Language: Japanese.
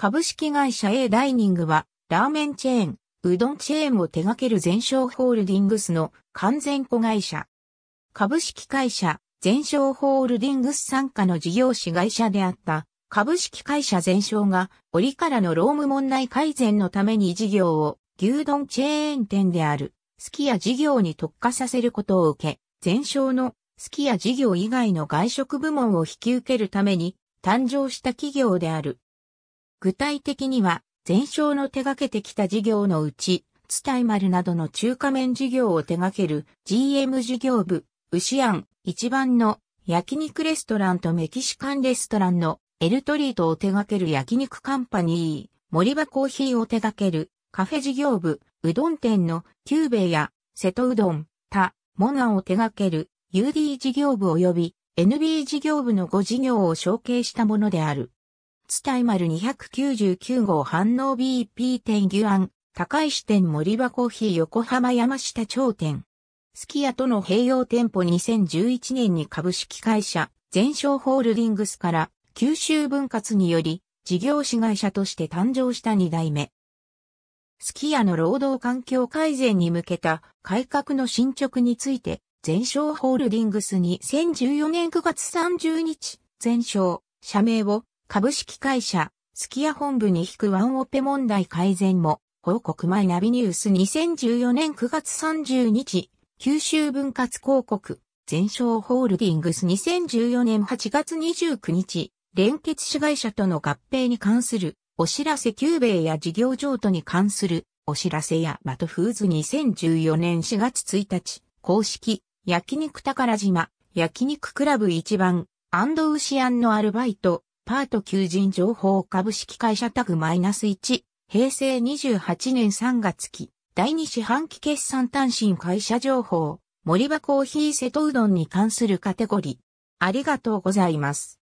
株式会社 A ダイニングは、ラーメンチェーン、うどんチェーンを手掛ける全商ホールディングスの完全子会社。株式会社、全商ホールディングス傘下の事業子会社であった、株式会社全商が、折からの労務問題改善のために事業を、牛丼チェーン店である、すきヤ事業に特化させることを受け、全商の、すきヤ事業以外の外食部門を引き受けるために、誕生した企業である。具体的には、前哨の手掛けてきた事業のうち、ツタイマルなどの中華麺事業を手掛ける GM 事業部、牛庵一番の焼肉レストランとメキシカンレストランのエルトリートを手掛ける焼肉カンパニー、森場コーヒーを手掛けるカフェ事業部、うどん店のキーベイや瀬戸うどん、他、モナを手掛ける UD 事業部及び NB 事業部の5事業を承継したものである。津大丸299号反応 BP 店牛庵、高石店森場コーヒー横浜山下町店。スキヤとの併用店舗2011年に株式会社、全商ホールディングスから九州分割により事業子会社として誕生した2代目。スキヤの労働環境改善に向けた改革の進捗について、全商ホールディングスに2014年9月30日、全商、社名を株式会社、スキヤ本部に引くワンオペ問題改善も、報告前ナビニュース2014年9月30日、九州分割広告、全商ホールディングス2014年8月29日、連結子会社との合併に関する、お知らせ旧米や事業譲渡に関する、お知らせやマトフーズ2014年4月1日、公式、焼肉宝島、焼肉クラブ一番、アンドウシアンのアルバイト、パート求人情報株式会社タグ -1、平成28年3月期、第2四半期決算単身会社情報、森場コーヒー瀬戸うどんに関するカテゴリー。ありがとうございます。